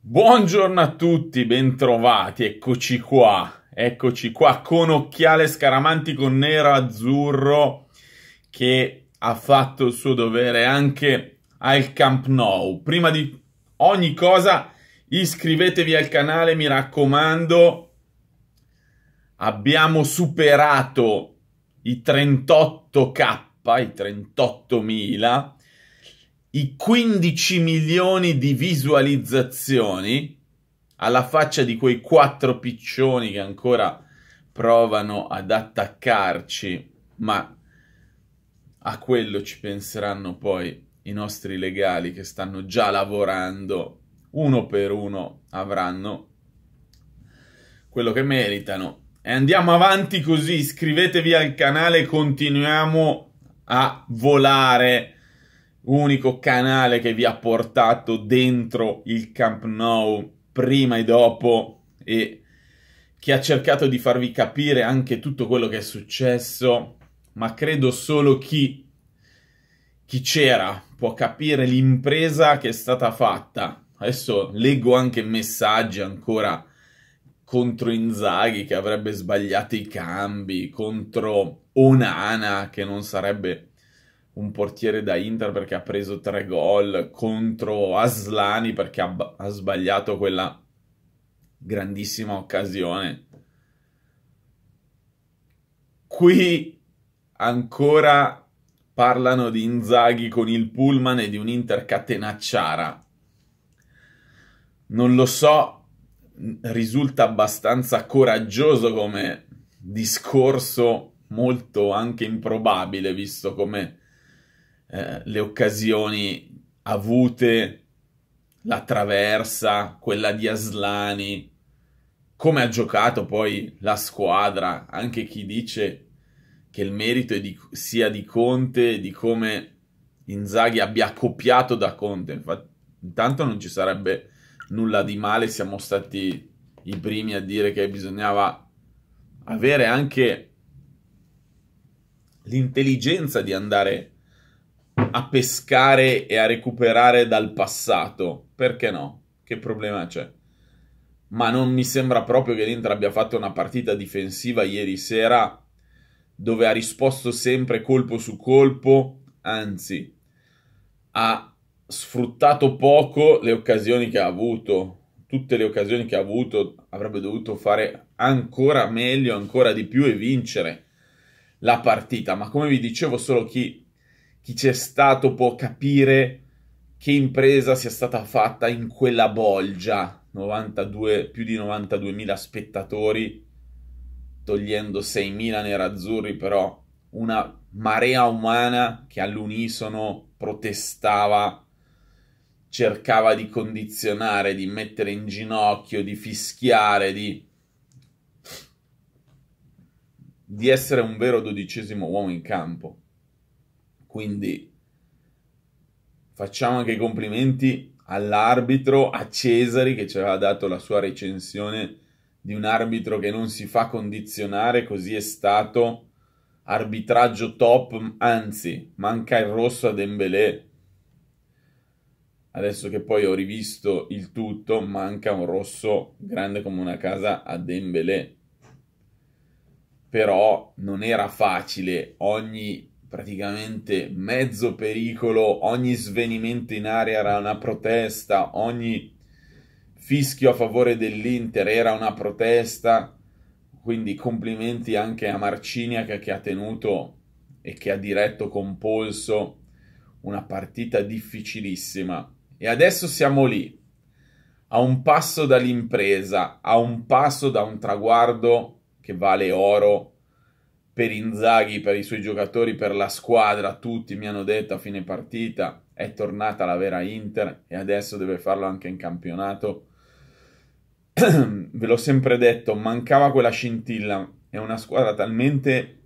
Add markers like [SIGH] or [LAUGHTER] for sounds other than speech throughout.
Buongiorno a tutti, bentrovati, eccoci qua, eccoci qua con Occhiale Scaramantico nero-azzurro che ha fatto il suo dovere anche al Camp Nou. Prima di ogni cosa iscrivetevi al canale, mi raccomando, abbiamo superato i 38k, i 38.000 i 15 milioni di visualizzazioni alla faccia di quei quattro piccioni che ancora provano ad attaccarci, ma a quello ci penseranno poi i nostri legali che stanno già lavorando uno per uno avranno quello che meritano. E andiamo avanti così, iscrivetevi al canale, continuiamo a volare unico canale che vi ha portato dentro il Camp Nou prima e dopo e che ha cercato di farvi capire anche tutto quello che è successo, ma credo solo chi, chi c'era può capire l'impresa che è stata fatta. Adesso leggo anche messaggi ancora contro Inzaghi che avrebbe sbagliato i cambi, contro Onana che non sarebbe un portiere da Inter perché ha preso tre gol contro Aslani perché ha, ha sbagliato quella grandissima occasione. Qui ancora parlano di Inzaghi con il pullman e di un Inter catenacciara. Non lo so, risulta abbastanza coraggioso come discorso, molto anche improbabile, visto come eh, le occasioni avute, la traversa, quella di Aslani, come ha giocato poi la squadra, anche chi dice che il merito di, sia di Conte, di come Inzaghi abbia copiato da Conte. Infatti, intanto non ci sarebbe nulla di male, siamo stati i primi a dire che bisognava avere anche l'intelligenza di andare a pescare e a recuperare dal passato. Perché no? Che problema c'è? Ma non mi sembra proprio che l'Inter abbia fatto una partita difensiva ieri sera dove ha risposto sempre colpo su colpo, anzi ha sfruttato poco le occasioni che ha avuto, tutte le occasioni che ha avuto avrebbe dovuto fare ancora meglio, ancora di più e vincere la partita, ma come vi dicevo solo chi chi c'è stato può capire che impresa sia stata fatta in quella bolgia, 92, più di 92.000 spettatori, togliendo 6.000 nerazzurri, però una marea umana che all'unisono protestava, cercava di condizionare, di mettere in ginocchio, di fischiare, di... di essere un vero dodicesimo uomo in campo. Quindi facciamo anche i complimenti all'arbitro, a Cesari che ci aveva dato la sua recensione di un arbitro che non si fa condizionare, così è stato arbitraggio top, anzi, manca il rosso a Dembélé. Adesso che poi ho rivisto il tutto, manca un rosso grande come una casa a Dembélé. Però non era facile, ogni praticamente mezzo pericolo, ogni svenimento in aria era una protesta, ogni fischio a favore dell'Inter era una protesta, quindi complimenti anche a Marciniak che ha tenuto e che ha diretto con polso una partita difficilissima. E adesso siamo lì, a un passo dall'impresa, a un passo da un traguardo che vale oro per Inzaghi, per i suoi giocatori, per la squadra, tutti mi hanno detto a fine partita è tornata la vera Inter e adesso deve farlo anche in campionato. [CLEARS THROAT] Ve l'ho sempre detto, mancava quella scintilla, è una squadra talmente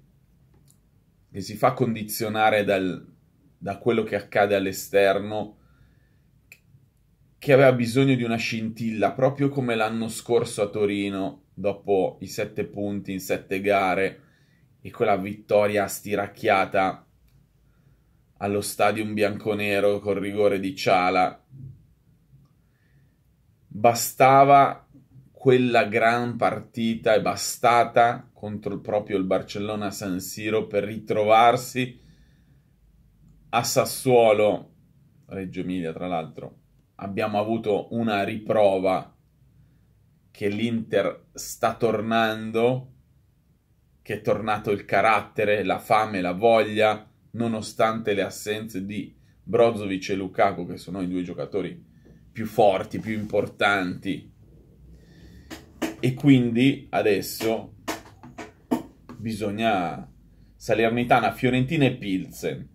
che si fa condizionare dal, da quello che accade all'esterno che aveva bisogno di una scintilla, proprio come l'anno scorso a Torino, dopo i sette punti in sette gare e quella vittoria stiracchiata allo stadium bianconero con rigore di Ciala. Bastava quella gran partita, è bastata contro proprio il Barcellona San Siro per ritrovarsi a Sassuolo, Reggio Emilia tra l'altro, abbiamo avuto una riprova che l'Inter sta tornando che è tornato il carattere, la fame, la voglia, nonostante le assenze di Brozovic e Lukaku, che sono i due giocatori più forti, più importanti. E quindi adesso bisogna Salernitana, Fiorentina e Pilsen.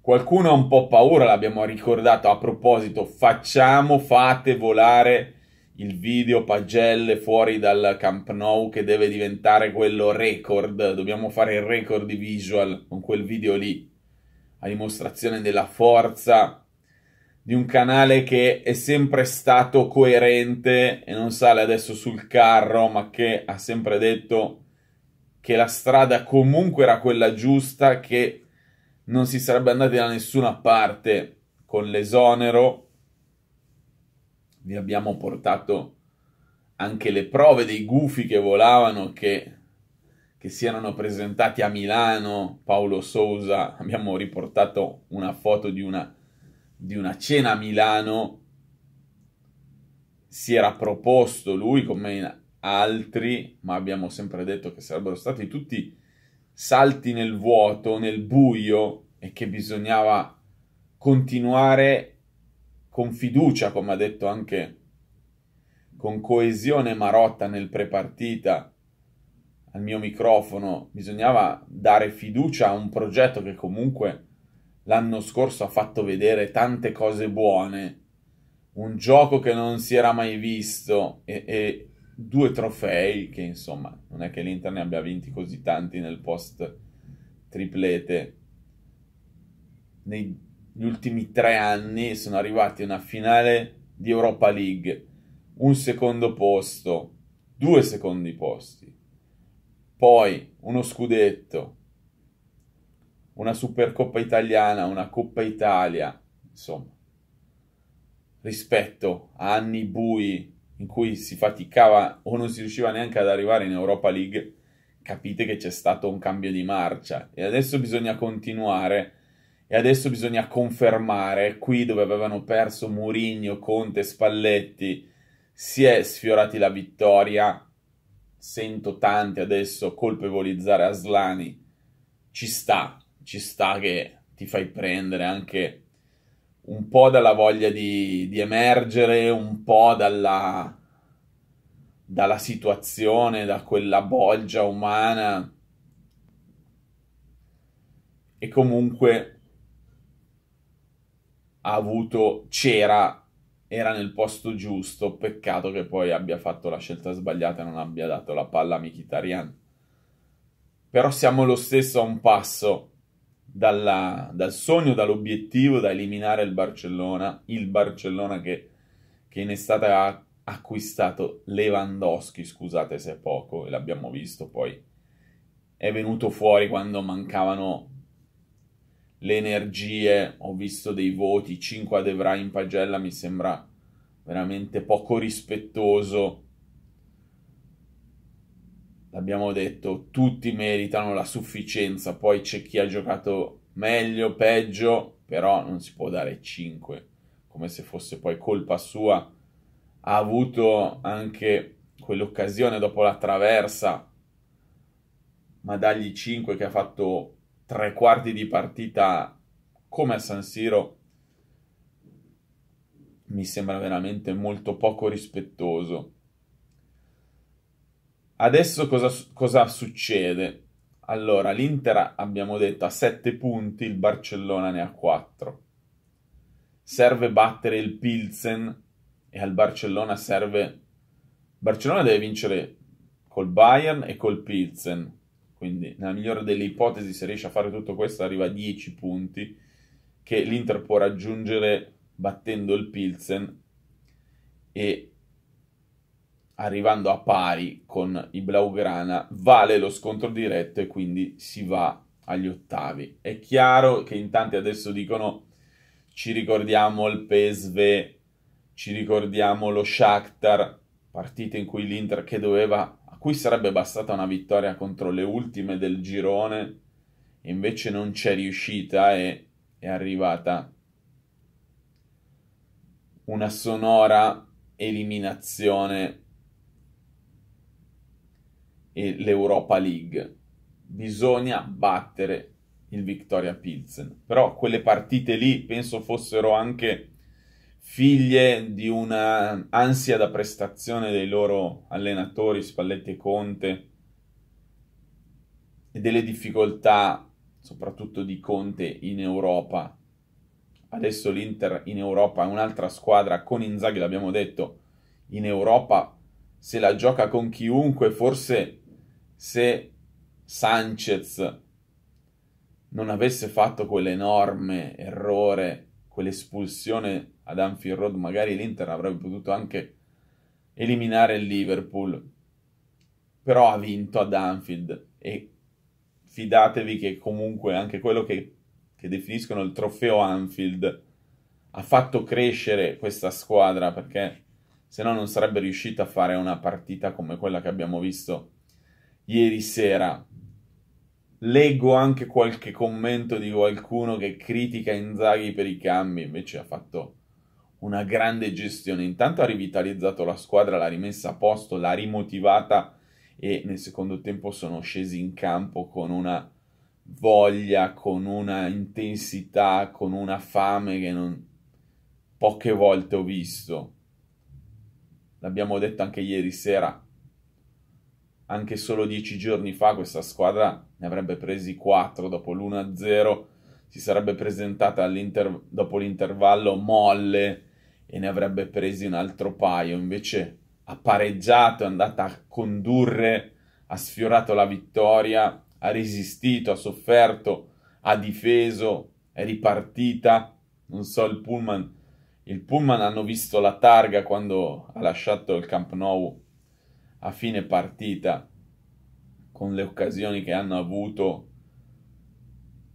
Qualcuno ha un po' paura, l'abbiamo ricordato a proposito, facciamo, fate volare il video pagelle fuori dal Camp Nou che deve diventare quello record, dobbiamo fare il record di visual con quel video lì, a dimostrazione della forza di un canale che è sempre stato coerente e non sale adesso sul carro, ma che ha sempre detto che la strada comunque era quella giusta, che non si sarebbe andati da nessuna parte con l'esonero vi abbiamo portato anche le prove dei gufi che volavano, che, che si erano presentati a Milano, Paolo Sousa, abbiamo riportato una foto di una, di una cena a Milano, si era proposto lui come altri, ma abbiamo sempre detto che sarebbero stati tutti salti nel vuoto, nel buio e che bisognava continuare con fiducia, come ha detto anche con coesione Marotta nel prepartita al mio microfono, bisognava dare fiducia a un progetto che comunque l'anno scorso ha fatto vedere tante cose buone, un gioco che non si era mai visto e, e due trofei che insomma non è che l'Inter ne abbia vinti così tanti nel post triplete. Nei gli ultimi tre anni sono arrivati a una finale di Europa League, un secondo posto, due secondi posti, poi uno scudetto, una Supercoppa italiana, una Coppa Italia, insomma, rispetto a anni bui in cui si faticava o non si riusciva neanche ad arrivare in Europa League, capite che c'è stato un cambio di marcia e adesso bisogna continuare e adesso bisogna confermare qui dove avevano perso Murigno, Conte, Spalletti, si è sfiorati la vittoria. Sento tanti adesso colpevolizzare Aslani. Ci sta, ci sta che ti fai prendere anche un po' dalla voglia di, di emergere, un po' dalla, dalla situazione, da quella bolgia umana. E comunque ha avuto, c'era, era nel posto giusto, peccato che poi abbia fatto la scelta sbagliata e non abbia dato la palla a Mkhitaryan. Però siamo lo stesso a un passo dalla, dal sogno, dall'obiettivo da eliminare il Barcellona, il Barcellona che, che in estate ha acquistato Lewandowski, scusate se è poco, e l'abbiamo visto poi, è venuto fuori quando mancavano le energie, ho visto dei voti, 5 ad Evra in pagella mi sembra veramente poco rispettoso. L'abbiamo detto, tutti meritano la sufficienza, poi c'è chi ha giocato meglio, peggio, però non si può dare 5 come se fosse poi colpa sua. Ha avuto anche quell'occasione dopo la traversa, ma dagli 5 che ha fatto tre quarti di partita come a San Siro mi sembra veramente molto poco rispettoso. Adesso cosa, cosa succede? Allora, l'Inter abbiamo detto ha 7 punti, il Barcellona ne ha 4. Serve battere il Pilsen e al Barcellona serve... Barcellona deve vincere col Bayern e col Pilsen quindi nella migliore delle ipotesi se riesce a fare tutto questo arriva a 10 punti che l'Inter può raggiungere battendo il Pilsen e arrivando a pari con i Blaugrana vale lo scontro diretto e quindi si va agli ottavi. È chiaro che in tanti adesso dicono ci ricordiamo il PSV, ci ricordiamo lo Shakhtar, partite in cui l'Inter che doveva cui sarebbe bastata una vittoria contro le ultime del girone, invece non c'è riuscita e è arrivata una sonora eliminazione e l'Europa League. Bisogna battere il Victoria Pilsen. Però quelle partite lì penso fossero anche figlie di una ansia da prestazione dei loro allenatori Spalletti e Conte e delle difficoltà soprattutto di Conte in Europa. Adesso l'Inter in Europa è un'altra squadra con Inzaghi, l'abbiamo detto, in Europa se la gioca con chiunque, forse se Sanchez non avesse fatto quell'enorme errore quell'espulsione ad Anfield Road, magari l'Inter avrebbe potuto anche eliminare il Liverpool, però ha vinto ad Anfield e fidatevi che comunque anche quello che, che definiscono il trofeo Anfield ha fatto crescere questa squadra perché se no non sarebbe riuscita a fare una partita come quella che abbiamo visto ieri sera Leggo anche qualche commento di qualcuno che critica Inzaghi per i cambi, invece ha fatto una grande gestione. Intanto ha rivitalizzato la squadra, l'ha rimessa a posto, l'ha rimotivata e nel secondo tempo sono scesi in campo con una voglia, con una intensità, con una fame che non poche volte ho visto. L'abbiamo detto anche ieri sera, anche solo dieci giorni fa questa squadra ne avrebbe presi quattro dopo l'1-0, si sarebbe presentata dopo l'intervallo molle e ne avrebbe presi un altro paio, invece ha pareggiato, è andata a condurre, ha sfiorato la vittoria, ha resistito, ha sofferto, ha difeso, è ripartita, non so il Pullman, il Pullman hanno visto la targa quando ha lasciato il Camp Nou a fine partita con le occasioni che hanno avuto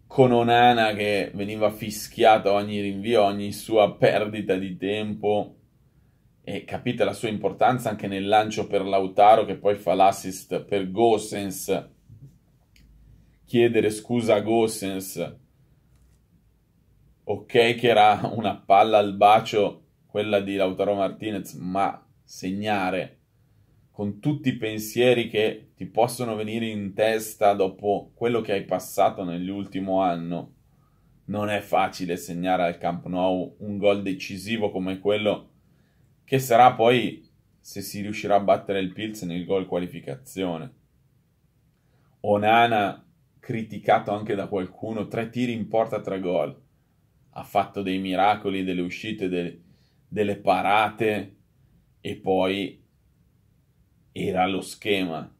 con Onana che veniva fischiato ogni rinvio, ogni sua perdita di tempo e capite la sua importanza anche nel lancio per Lautaro che poi fa l'assist per Gossens chiedere scusa a Gossens ok che era una palla al bacio quella di Lautaro Martinez ma segnare con tutti i pensieri che ti possono venire in testa dopo quello che hai passato nell'ultimo anno, non è facile segnare al Camp Nou un gol decisivo come quello che sarà poi, se si riuscirà a battere il Pilz, nel gol qualificazione. Onana, criticato anche da qualcuno, tre tiri in porta, tre gol. Ha fatto dei miracoli, delle uscite, delle, delle parate e poi era lo schema.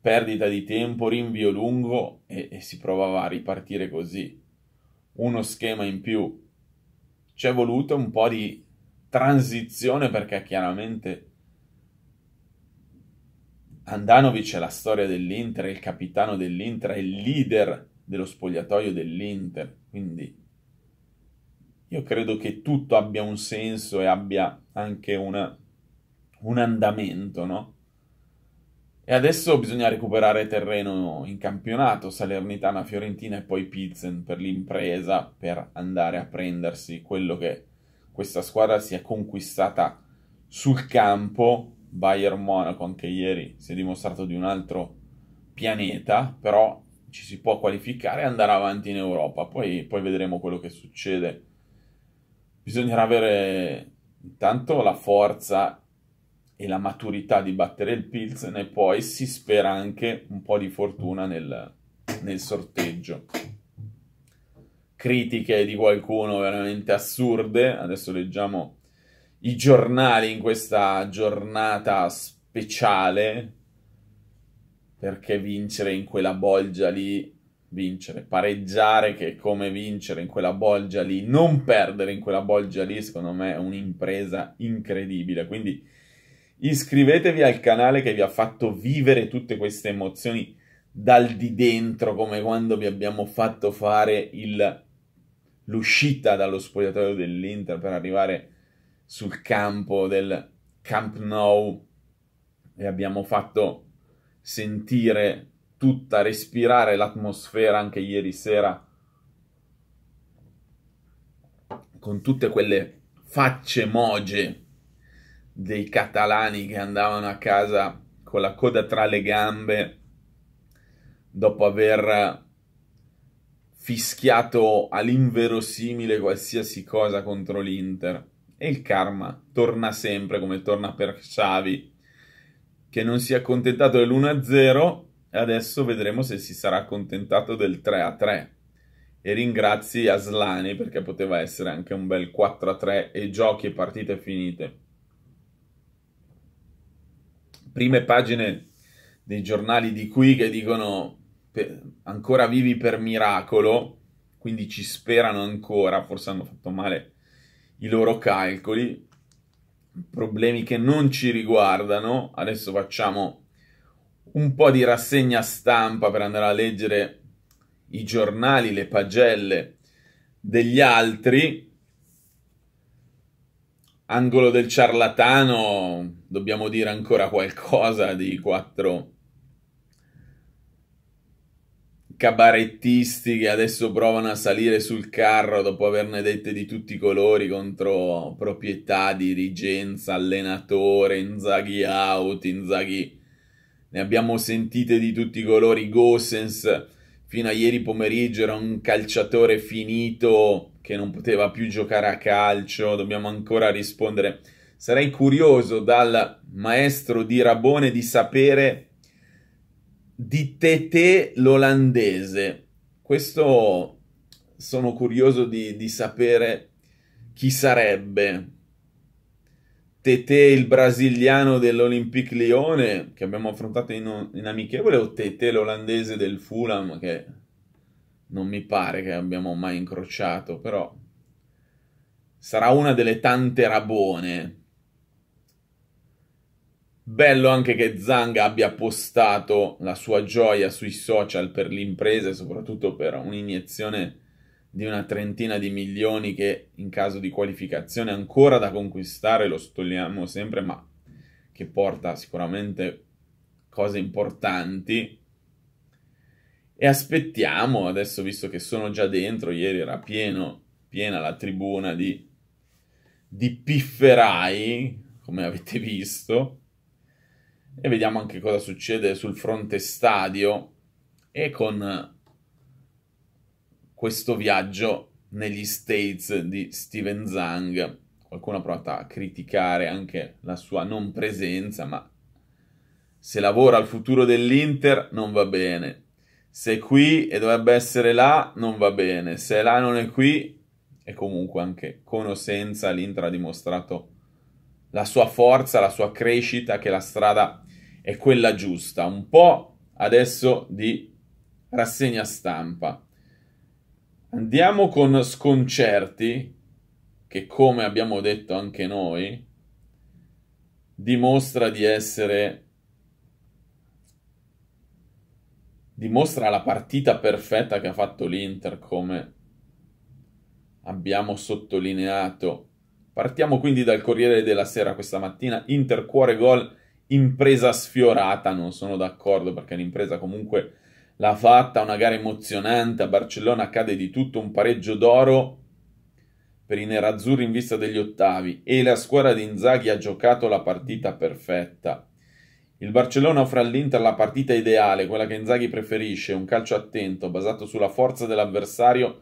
Perdita di tempo, rinvio lungo e, e si provava a ripartire così. Uno schema in più. Ci è voluto un po' di transizione perché chiaramente Andanovic è la storia dell'Inter, è il capitano dell'Inter, è il leader dello spogliatoio dell'Inter, quindi io credo che tutto abbia un senso e abbia anche una un andamento, no? E adesso bisogna recuperare terreno in campionato, Salernitana, Fiorentina e poi Pizzen per l'impresa, per andare a prendersi quello che questa squadra si è conquistata sul campo. Bayern Monaco anche ieri si è dimostrato di un altro pianeta, però ci si può qualificare e andare avanti in Europa. Poi, poi vedremo quello che succede. Bisognerà avere intanto la forza e la maturità di battere il Pilsen e poi si spera anche un po' di fortuna nel, nel sorteggio. Critiche di qualcuno veramente assurde, adesso leggiamo i giornali in questa giornata speciale perché vincere in quella bolgia lì, vincere, pareggiare che è come vincere in quella bolgia lì, non perdere in quella bolgia lì, secondo me è un'impresa incredibile. Quindi Iscrivetevi al canale che vi ha fatto vivere tutte queste emozioni dal di dentro, come quando vi abbiamo fatto fare il, l'uscita dallo spogliatoio dell'Inter per arrivare sul campo del Camp Nou e abbiamo fatto sentire tutta, respirare l'atmosfera anche ieri sera con tutte quelle facce moge dei catalani che andavano a casa con la coda tra le gambe dopo aver fischiato all'inverosimile qualsiasi cosa contro l'Inter. E il karma torna sempre come torna per Xavi, che non si è accontentato dell'1-0 e adesso vedremo se si sarà accontentato del 3-3. E ringrazi Aslani perché poteva essere anche un bel 4-3 e giochi e partite finite prime pagine dei giornali di qui che dicono per, ancora vivi per miracolo, quindi ci sperano ancora, forse hanno fatto male i loro calcoli, problemi che non ci riguardano. Adesso facciamo un po' di rassegna stampa per andare a leggere i giornali, le pagelle degli altri angolo del ciarlatano dobbiamo dire ancora qualcosa di quattro cabarettisti che adesso provano a salire sul carro dopo averne dette di tutti i colori contro proprietà, dirigenza, allenatore, Inzaghi out, Inzaghi... Ne abbiamo sentite di tutti i colori, Gosens fino a ieri pomeriggio era un calciatore finito che non poteva più giocare a calcio, dobbiamo ancora rispondere. Sarei curioso dal maestro di Rabone di sapere di Tete l'olandese. Questo sono curioso di, di sapere chi sarebbe. Tete il brasiliano dell'Olympique Lione che abbiamo affrontato in, in amichevole o Tete l'olandese del Fulham che non mi pare che abbiamo mai incrociato, però sarà una delle tante rabone. Bello anche che Zanga abbia postato la sua gioia sui social per l'impresa e soprattutto per un'iniezione di una trentina di milioni che in caso di qualificazione ancora da conquistare, lo sottolineiamo sempre, ma che porta sicuramente cose importanti. E aspettiamo, adesso visto che sono già dentro, ieri era pieno, piena la tribuna di, di pifferai, come avete visto, e vediamo anche cosa succede sul fronte stadio e con questo viaggio negli States di Steven Zang. Qualcuno ha provato a criticare anche la sua non presenza, ma se lavora al futuro dell'Inter non va bene. Se è qui e dovrebbe essere là, non va bene. Se è là non è qui, e comunque anche con o senza l'Inter ha dimostrato la sua forza, la sua crescita, che la strada è quella giusta. Un po' adesso di rassegna stampa. Andiamo con sconcerti, che come abbiamo detto anche noi, dimostra di essere... dimostra la partita perfetta che ha fatto l'Inter come abbiamo sottolineato. Partiamo quindi dal Corriere della Sera questa mattina, Inter cuore gol, impresa sfiorata, non sono d'accordo perché l'impresa comunque l'ha fatta, una gara emozionante, a Barcellona accade di tutto, un pareggio d'oro per i nerazzurri in vista degli ottavi e la squadra di Inzaghi ha giocato la partita perfetta. Il Barcellona offre all'Inter la partita ideale, quella che Inzaghi preferisce, un calcio attento, basato sulla forza dell'avversario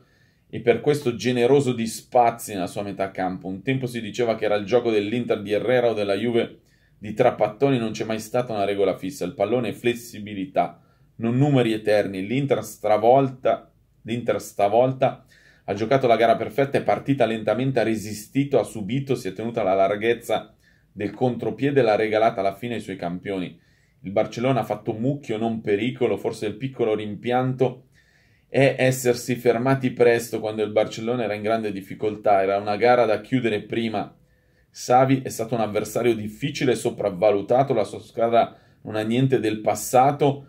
e per questo generoso di spazi nella sua metà campo. Un tempo si diceva che era il gioco dell'Inter di Herrera o della Juve di Trapattoni, non c'è mai stata una regola fissa, il pallone è flessibilità non numeri eterni. L'Inter stravolta, l'Inter stavolta ha giocato la gara perfetta, è partita lentamente, ha resistito, ha subito, si è tenuta alla larghezza del contropiede e l'ha regalata alla fine ai suoi campioni. Il Barcellona ha fatto mucchio, non pericolo, forse il piccolo rimpianto è essersi fermati presto quando il Barcellona era in grande difficoltà, era una gara da chiudere prima. Savi è stato un avversario difficile, sopravvalutato, la sua squadra non ha niente del passato,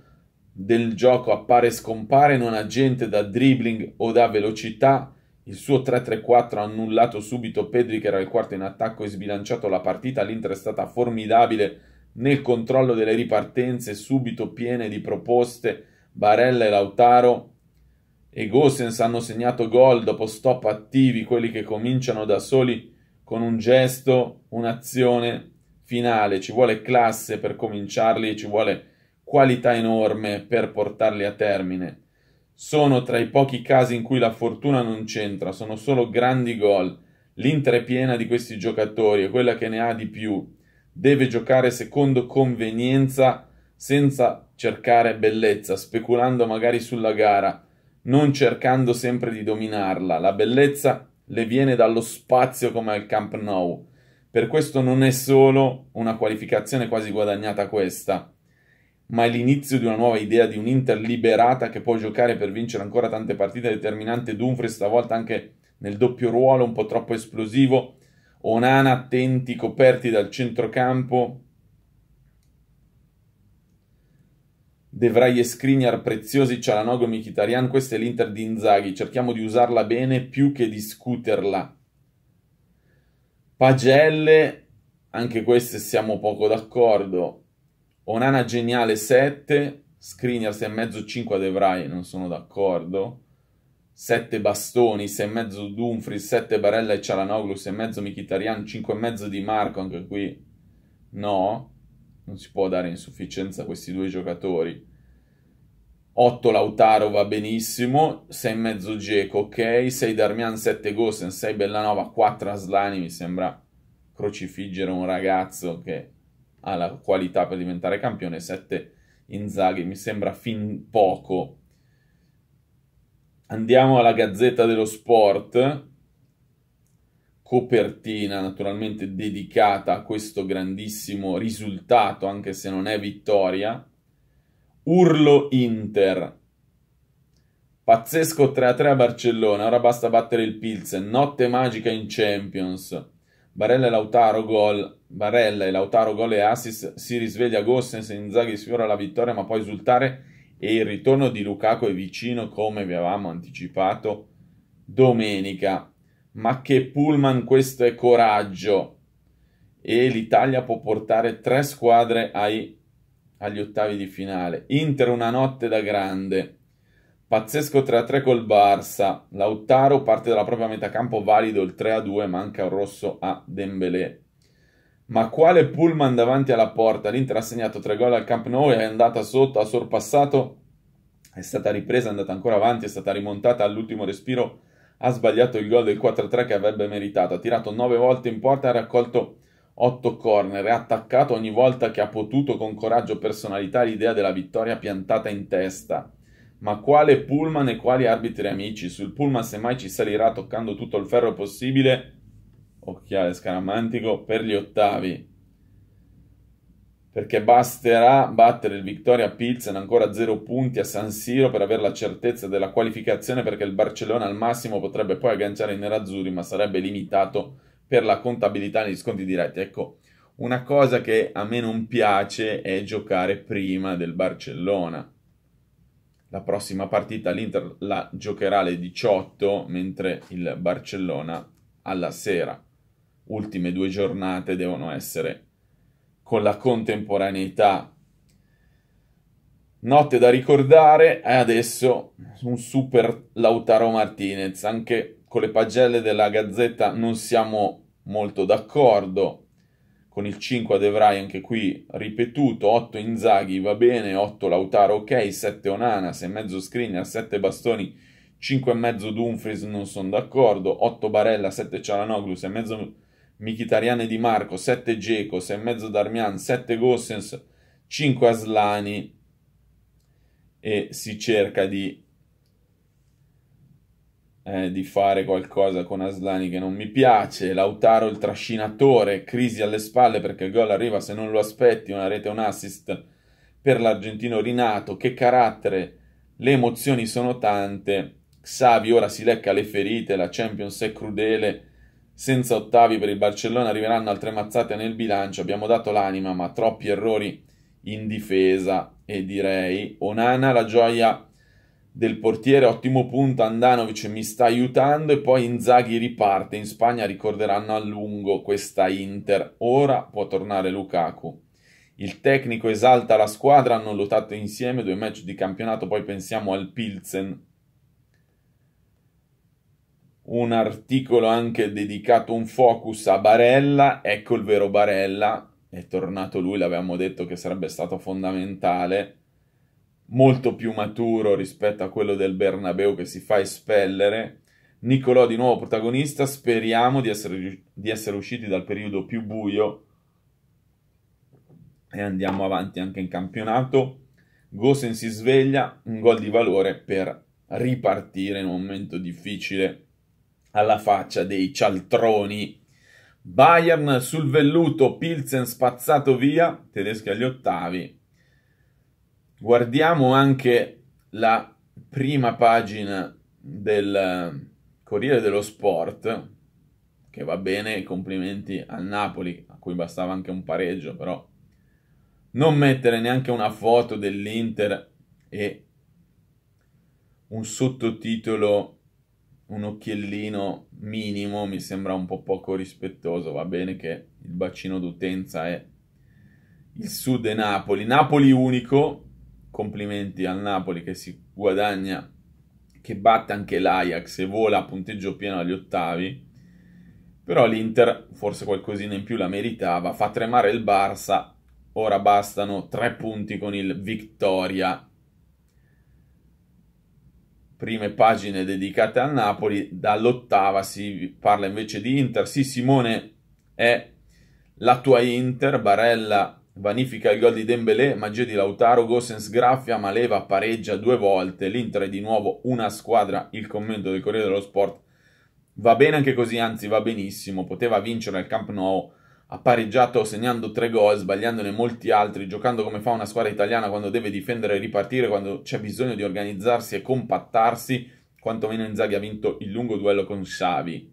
del gioco appare e scompare non agente da dribbling o da velocità. Il suo 3-3-4 ha annullato subito Pedri che era il quarto in attacco e sbilanciato la partita. L'Inter è stata formidabile nel controllo delle ripartenze, subito piene di proposte. Barella e Lautaro e Gossens hanno segnato gol dopo stop attivi, quelli che cominciano da soli con un gesto, un'azione finale. Ci vuole classe per cominciarli, ci vuole qualità enorme per portarli a termine. Sono tra i pochi casi in cui la fortuna non c'entra, sono solo grandi gol. L'Inter è piena di questi giocatori, è quella che ne ha di più. Deve giocare secondo convenienza senza cercare bellezza, speculando magari sulla gara, non cercando sempre di dominarla. La bellezza le viene dallo spazio come al Camp Nou. Per questo non è solo una qualificazione quasi guadagnata questa, ma è l'inizio di una nuova idea di un'Inter liberata che può giocare per vincere ancora tante partite determinante Dumfries stavolta anche nel doppio ruolo un po' troppo esplosivo Onana attenti coperti dal centrocampo Devrai e Skriniar preziosi Cialanogo e Mkhitaryan questa è l'Inter di Inzaghi cerchiamo di usarla bene più che discuterla Pagelle anche queste siamo poco d'accordo Onana geniale 7, Skriniar 6,5 5 De Vrij, non sono d'accordo. 7 Bastoni, 6,5 Dumfries, 7 Barella e Cialanoglu, 6,5 Mkhitaryan, 5,5 Di Marco, anche qui no, non si può dare insufficienza a questi due giocatori. 8 Lautaro va benissimo, 6,5 Geco, ok, 6 Darmian, 7 Gossen, 6 Bellanova, 4 Aslani, mi sembra crocifiggere un ragazzo che ha la qualità per diventare campione, 7 Inzaghi mi sembra fin poco. Andiamo alla Gazzetta dello Sport, copertina naturalmente dedicata a questo grandissimo risultato, anche se non è vittoria. Urlo Inter. Pazzesco 3-3 a Barcellona, ora basta battere il Pilsen. Notte magica in Champions. Barella e Lautaro gol Barella e Lautaro gol e assist, si risveglia Gossens e Inzaghi sfiora la vittoria ma può esultare e il ritorno di Lukaku è vicino come vi avevamo anticipato domenica. Ma che pullman questo è coraggio! E l'Italia può portare tre squadre ai, agli ottavi di finale. Inter una notte da grande. Pazzesco 3-3 col Barça. Lautaro parte dalla propria metà campo valido il 3-2, manca un rosso a Dembélé ma quale pullman davanti alla porta? L'Inter ha segnato tre gol al Camp Nou, è andata sotto, ha sorpassato, è stata ripresa, è andata ancora avanti, è stata rimontata all'ultimo respiro, ha sbagliato il gol del 4-3 che avrebbe meritato, ha tirato nove volte in porta, ha raccolto otto corner, ha attaccato ogni volta che ha potuto con coraggio e personalità l'idea della vittoria piantata in testa. Ma quale pullman e quali arbitri amici? Sul pullman semmai ci salirà toccando tutto il ferro possibile occhiale scaramantico per gli ottavi perché basterà battere il Victoria Pilsen ancora 0 punti a San Siro per avere la certezza della qualificazione perché il Barcellona al massimo potrebbe poi agganciare i nerazzurri ma sarebbe limitato per la contabilità negli sconti diretti. Ecco, una cosa che a me non piace è giocare prima del Barcellona. La prossima partita l'Inter la giocherà alle 18 mentre il Barcellona alla sera ultime due giornate devono essere con la contemporaneità. Notte da ricordare e adesso un super Lautaro Martinez, anche con le pagelle della Gazzetta non siamo molto d'accordo, con il 5 a De Vrij anche qui ripetuto, 8 Inzaghi va bene, 8 Lautaro ok, 7 Onana, 6 mezzo Skriniar, 7 Bastoni, 5 e mezzo Dumfries non sono d'accordo, 8 Barella, 7 Cialanoglu, 6 mezzo Michitarian e Di Marco, 7 Geco, Mezzo Darmian, 7 Gossens, 5 Aslani e si cerca di, eh, di fare qualcosa con Aslani che non mi piace. Lautaro il trascinatore, crisi alle spalle perché il gol arriva se non lo aspetti, una rete, un assist per l'argentino rinato, che carattere, le emozioni sono tante. Xavi ora si lecca le ferite, la Champions è crudele senza ottavi per il Barcellona arriveranno altre mazzate nel bilancio. Abbiamo dato l'anima, ma troppi errori in difesa e direi Onana la gioia del portiere, ottimo punto Andanovic mi sta aiutando e poi Inzaghi riparte, in Spagna ricorderanno a lungo questa Inter, ora può tornare Lukaku. Il tecnico esalta la squadra, hanno lottato insieme due match di campionato, poi pensiamo al Pilsen un articolo anche dedicato, un focus a Barella, ecco il vero Barella, è tornato lui, l'avevamo detto che sarebbe stato fondamentale, molto più maturo rispetto a quello del Bernabeu che si fa espellere. Nicolò di nuovo protagonista, speriamo di essere, di essere usciti dal periodo più buio e andiamo avanti anche in campionato. Gosen si sveglia, un gol di valore per ripartire in un momento difficile alla faccia dei cialtroni. Bayern sul velluto, Pilsen spazzato via, tedeschi agli ottavi. Guardiamo anche la prima pagina del eh, Corriere dello Sport, che va bene, complimenti al Napoli, a cui bastava anche un pareggio, però non mettere neanche una foto dell'Inter e un sottotitolo un occhiellino minimo mi sembra un po' poco rispettoso. Va bene che il bacino d'utenza è il sud e Napoli. Napoli unico, complimenti al Napoli che si guadagna, che batte anche l'Ajax e vola a punteggio pieno agli ottavi. Però l'Inter forse qualcosina in più la meritava, fa tremare il Barça, ora bastano tre punti con il Victoria prime pagine dedicate al Napoli, dall'ottava si parla invece di Inter. Sì, Simone è la tua Inter, Barella vanifica il gol di Dembélé, magia di Lautaro, Gossens graffia, Maleva pareggia due volte, l'Inter è di nuovo una squadra, il commento del Corriere dello Sport va bene anche così, anzi va benissimo, poteva vincere il Camp Nou, ha pareggiato segnando tre gol, sbagliandone molti altri, giocando come fa una squadra italiana quando deve difendere e ripartire, quando c'è bisogno di organizzarsi e compattarsi, quantomeno Inzaghi ha vinto il lungo duello con Xavi.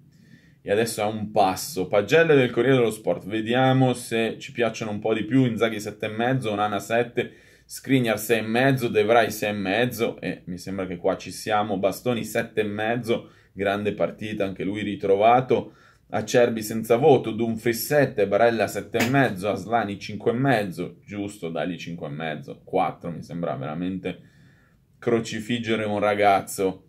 E adesso è un passo. Pagelle del Corriere dello Sport. Vediamo se ci piacciono un po' di più. Inzaghi 7,5, Onana 7, Skriniar 6,5, Devrai 6,5 e mi sembra che qua ci siamo. Bastoni 7,5, grande partita, anche lui ritrovato. Acerbi senza voto, Dumfries 7, Barella 7,5, Aslani 5,5, giusto, dagli 5,5, 4 mi sembra veramente crocifiggere un ragazzo.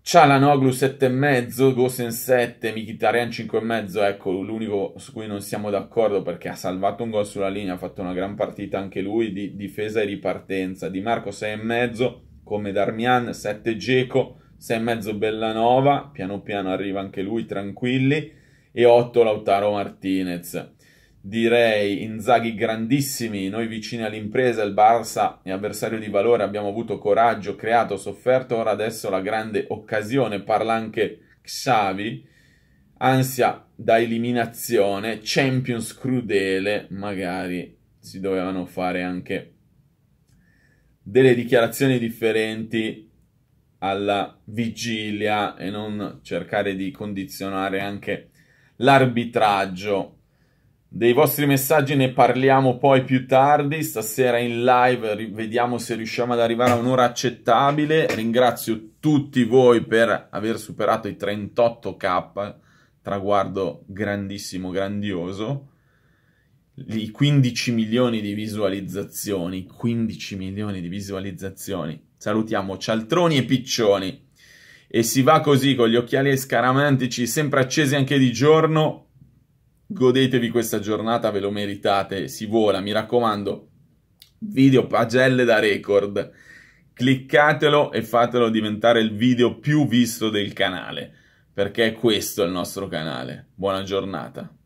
Cialanoglu 7,5, Gosen 7, Mkhitaryan 5,5, ecco l'unico su cui non siamo d'accordo perché ha salvato un gol sulla linea, ha fatto una gran partita anche lui di difesa e ripartenza. Di Marco 6,5, come Darmian, 7 Geco, 6 e mezzo Bellanova, piano piano arriva anche lui tranquilli, e 8 Lautaro Martinez. Direi Inzaghi grandissimi, noi vicini all'impresa, il Barça è avversario di valore, abbiamo avuto coraggio, creato, sofferto, ora adesso la grande occasione, parla anche Xavi, ansia da eliminazione, Champions crudele, magari si dovevano fare anche delle dichiarazioni differenti alla vigilia e non cercare di condizionare anche l'arbitraggio. Dei vostri messaggi ne parliamo poi più tardi, stasera in live vediamo se riusciamo ad arrivare a un'ora accettabile. Ringrazio tutti voi per aver superato i 38k, traguardo grandissimo, grandioso i 15 milioni di visualizzazioni, 15 milioni di visualizzazioni. Salutiamo cialtroni e piccioni. E si va così con gli occhiali scaramantici sempre accesi anche di giorno. Godetevi questa giornata, ve lo meritate, si vola, mi raccomando. Video pagelle da record. Cliccatelo e fatelo diventare il video più visto del canale, perché questo è il nostro canale. Buona giornata.